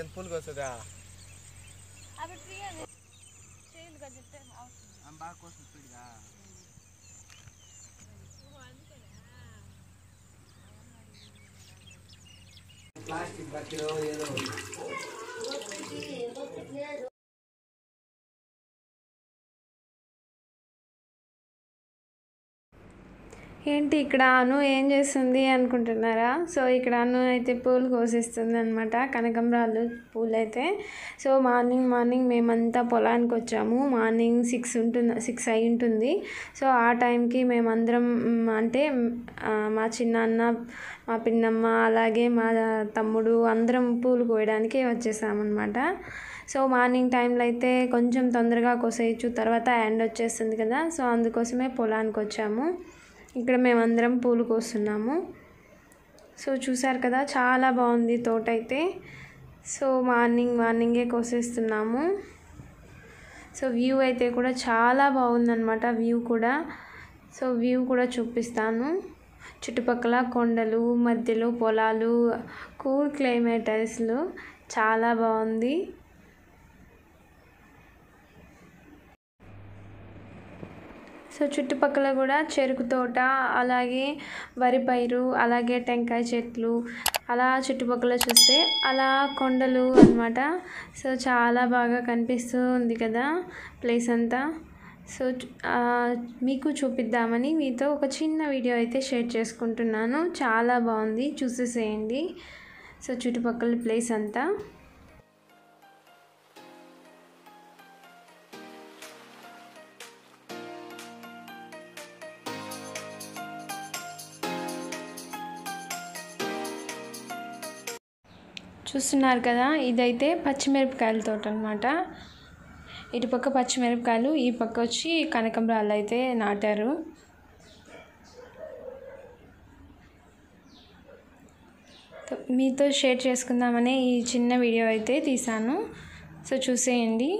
ఏం పులుగు వస్తుందా బాగా కోసం స్పీడ్గా ప్లాస్టిక్ బట్టలో ఏదో ఏంటి ఇక్కడ అను ఏం చేస్తుంది అనుకుంటున్నారా సో ఇక్కడ అను అయితే పూలు కోసిస్తుంది అనమాట కనకంబరాలు పూలు అయితే సో మార్నింగ్ మార్నింగ్ మేమంతా పొలానికి వచ్చాము మార్నింగ్ సిక్స్ ఉంటుంది సిక్స్ అయి ఉంటుంది సో ఆ టైంకి మేమందరం అంటే మా చిన్నాన్న మా పిన్నమ్మ అలాగే మా తమ్ముడు అందరం పూలు కోయడానికి వచ్చేసామన్నమాట సో మార్నింగ్ టైంలో అయితే కొంచెం తొందరగా కోసేయచ్చు తర్వాత ఎండ్ వచ్చేస్తుంది కదా సో అందుకోసమే పొలానికి వచ్చాము ఇక్కడ మేమందరం పూలు కోస్తున్నాము సో చూసారు కదా చాలా బాగుంది తోట అయితే సో మార్నింగ్ మార్నింగే కోసేస్తున్నాము సో వ్యూ అయితే కూడా చాలా బాగుందన్నమాట వ్యూ కూడా సో వ్యూ కూడా చూపిస్తాను చుట్టుపక్కల కొండలు మధ్యలో పొలాలు కూల్ క్లైమేటర్స్లు చాలా బాగుంది సో చుట్టుపక్కల కూడా చెరుకు తోట అలాగే వరి పైరు అలాగే టెంకాయ చెట్లు అలా చుట్టుపక్కల చూస్తే అలా కొండలు అనమాట సో చాలా బాగా కనిపిస్తూ ఉంది కదా ప్లేస్ అంతా సో మీకు చూపిద్దామని మీతో ఒక చిన్న వీడియో అయితే షేర్ చేసుకుంటున్నాను చాలా బాగుంది చూసేసేయండి సో చుట్టుపక్కల ప్లేస్ అంతా చూస్తున్నారు కదా ఇదైతే పచ్చిమిరపకాయల తోట అనమాట ఇటుపక్క పచ్చిమిరపకాయలు ఈ పక్క వచ్చి కనకంబరాలు అయితే నాటారు మీతో షేర్ చేసుకుందామనే ఈ చిన్న వీడియో అయితే తీసాను సో చూసేయండి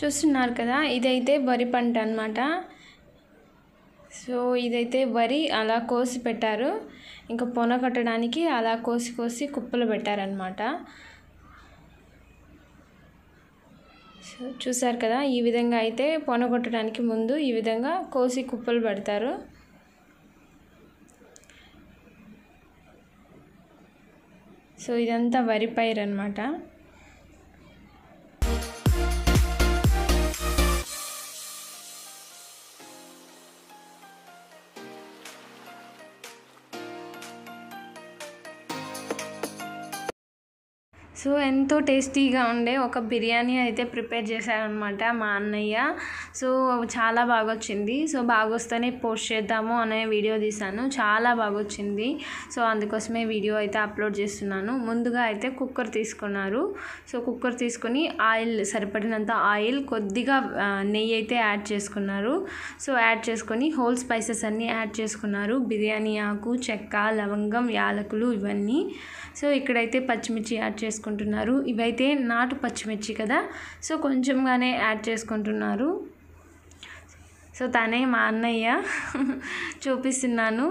చూస్తున్నారు కదా ఇదైతే వరి పంట అనమాట సో ఇదైతే వరి అలా కోసి పెట్టారు ఇంకా పొన కట్టడానికి అలా కోసి కోసి కుప్పలు పెట్టారనమాట సో చూసారు కదా ఈ విధంగా అయితే పొన కొట్టడానికి ముందు ఈ విధంగా కోసి కుప్పలు పెడతారు సో ఇదంతా వరి పైరు అనమాట సో ఎంతో టేస్టీగా ఉండే ఒక బిర్యానీ అయితే ప్రిపేర్ చేశారనమాట మా అన్నయ్య సో చాలా బాగా వచ్చింది సో బాగా వస్తేనే పోస్ట్ చేద్దాము అనే వీడియో తీశాను చాలా బాగా వచ్చింది సో అందుకోసమే వీడియో అయితే అప్లోడ్ చేస్తున్నాను ముందుగా అయితే కుక్కర్ తీసుకున్నారు సో కుక్కర్ తీసుకుని ఆయిల్ సరిపడినంత ఆయిల్ కొద్దిగా నెయ్యి అయితే యాడ్ చేసుకున్నారు సో యాడ్ చేసుకొని హోల్ స్పైసెస్ అన్నీ యాడ్ చేసుకున్నారు బిర్యానీ ఆకు చెక్క లవంగం యాలకులు ఇవన్నీ సో ఇక్కడైతే పచ్చిమిర్చి యాడ్ చేసుకున్నారు చేసుకుంటున్నారు ఇవైతే నాటు పచ్చిమిర్చి కదా సో కొంచెంగానే యాడ్ చేసుకుంటున్నారు సో తనే మా అన్నయ్య చూపిస్తున్నాను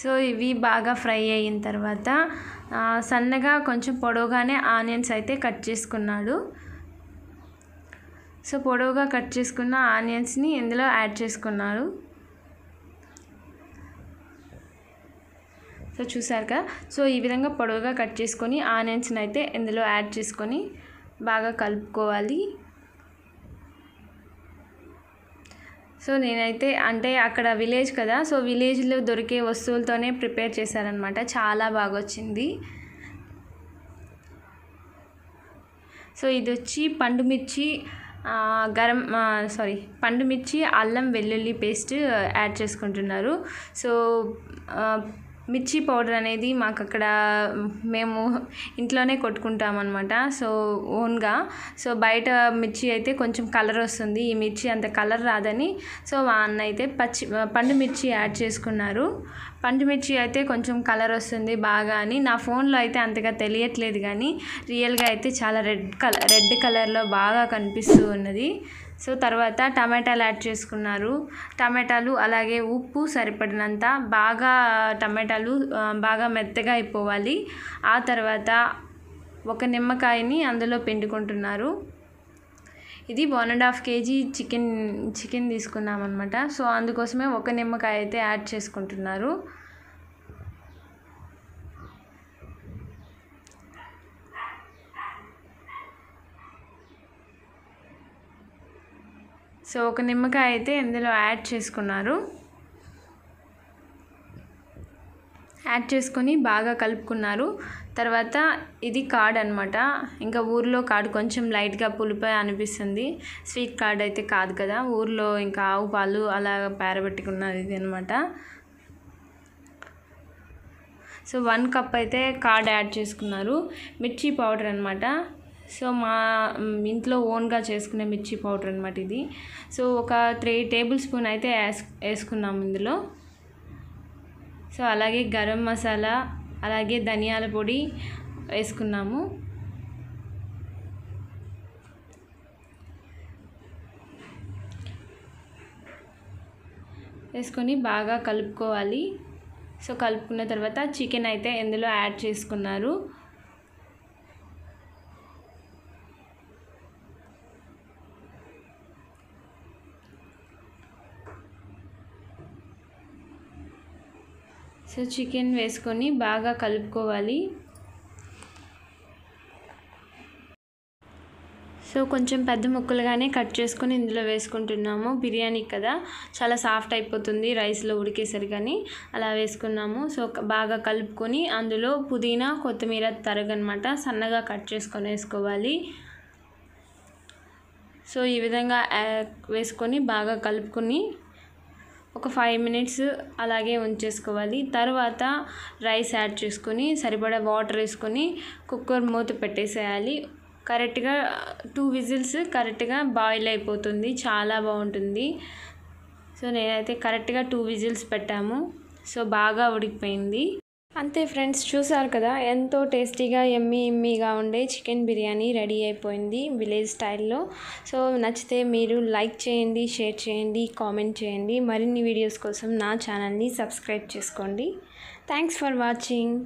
సో ఇవి బాగా ఫ్రై అయిన తర్వాత సన్నగా కొంచెం పొడవుగానే ఆనియన్స్ అయితే కట్ చేసుకున్నాడు సో పొడవుగా కట్ చేసుకున్న ఆనియన్స్ని ఇందులో యాడ్ చేసుకున్నాడు సో చూసారు కదా సో ఈ విధంగా పొడవుగా కట్ చేసుకొని ఆనియన్స్ని అయితే ఇందులో యాడ్ చేసుకొని బాగా కలుపుకోవాలి సో నేనైతే అంటే అక్కడ విలేజ్ కదా సో విలేజ్లో దొరికే వస్తువులతోనే ప్రిపేర్ చేశారనమాట చాలా బాగా వచ్చింది సో ఇది వచ్చి పండుమిర్చి గరం సారీ పండుమిర్చి అల్లం వెల్లుల్లి పేస్ట్ యాడ్ చేసుకుంటున్నారు సో మిర్చి పౌడర్ అనేది మాకు అక్కడ మేము ఇంట్లోనే కొట్టుకుంటాం అనమాట సో ఓన్గా సో బయట మిర్చి అయితే కొంచెం కలర్ వస్తుంది ఈ మిర్చి అంత కలర్ రాదని సో మా అన్న అయితే పచ్చి పండు మిర్చి యాడ్ చేసుకున్నారు పండు మిర్చి అయితే కొంచెం కలర్ వస్తుంది బాగా అని నా ఫోన్లో అయితే అంతగా తెలియట్లేదు కానీ రియల్గా అయితే చాలా రెడ్ కలర్ రెడ్ కలర్లో బాగా కనిపిస్తూ ఉన్నది సో తర్వాత టమాటాలు యాడ్ చేసుకున్నారు టమాటాలు అలాగే ఉప్పు సరిపడినంత బాగా టమాటాలు బాగా మెత్తగా అయిపోవాలి ఆ తర్వాత ఒక నిమ్మకాయని అందులో పిండుకుంటున్నారు ఇది one and half KG chicken chicken తీసుకున్నాం అనమాట సో అందుకోసమే ఒక నిమ్మకాయ అయితే యాడ్ చేసుకుంటున్నారు సో ఒక నిమ్మకాయ అయితే ఇందులో యాడ్ చేసుకున్నారు యాడ్ చేసుకొని బాగా కలుపుకున్నారు తర్వాత ఇది కార్డ్ అనమాట ఇంకా ఊర్లో కార్డ్ కొంచెం లైట్గా పులిపోయి అనిపిస్తుంది స్వీట్ కార్డ్ అయితే కాదు కదా ఊర్లో ఇంకా ఆవు పాలు అలా పేరబెట్టుకున్నది ఇది అనమాట సో వన్ కప్ అయితే కార్డ్ యాడ్ చేసుకున్నారు మిర్చి పౌడర్ అనమాట సో మా ఇంట్లో ఓన్గా చేసుకునే మిర్చి పౌడర్ అనమాట ఇది సో ఒక త్రీ టేబుల్ స్పూన్ అయితే వేసుకున్నాం ఇందులో సో అలాగే గరం మసాలా అలాగే ధనియాల పొడి వేసుకున్నాము వేసుకొని బాగా కలుపుకోవాలి సో కలుపుకున్న తర్వాత చికెన్ అయితే ఇందులో యాడ్ చేసుకున్నారు సో చికెన్ వేసుకొని బాగా కలుపుకోవాలి సో కొంచెం పెద్ద ముక్కలుగానే కట్ చేసుకొని ఇందులో వేసుకుంటున్నాము బిర్యానీ కదా చాలా సాఫ్ట్ అయిపోతుంది రైస్లో ఉడికేసరికని అలా వేసుకున్నాము సో బాగా కలుపుకొని అందులో పుదీనా కొత్తిమీర తరగనమాట సన్నగా కట్ చేసుకొని వేసుకోవాలి సో ఈ విధంగా వేసుకొని బాగా కలుపుకొని ఒక ఫైవ్ మినిట్స్ అలాగే ఉంచేసుకోవాలి తర్వాత రైస్ యాడ్ చేసుకొని సరిపడా వాటర్ వేసుకొని కుక్కర్ మూత పెట్టేసేయాలి కరెక్ట్గా టూ విజిల్స్ కరెక్ట్గా బాయిల్ అయిపోతుంది చాలా బాగుంటుంది సో నేనైతే కరెక్ట్గా టూ విజిల్స్ పెట్టాము సో బాగా ఉడికిపోయింది అంతే ఫ్రెండ్స్ చూసారు కదా ఎంతో టేస్టీగా ఎమ్మీ ఎమ్మీగా ఉండే చికెన్ బిర్యానీ రెడీ అయిపోయింది విలేజ్ స్టైల్లో సో నచ్చితే మీరు లైక్ చేయండి షేర్ చేయండి కామెంట్ చేయండి మరిన్ని వీడియోస్ కోసం నా ఛానల్ని సబ్స్క్రైబ్ చేసుకోండి థ్యాంక్స్ ఫర్ వాచింగ్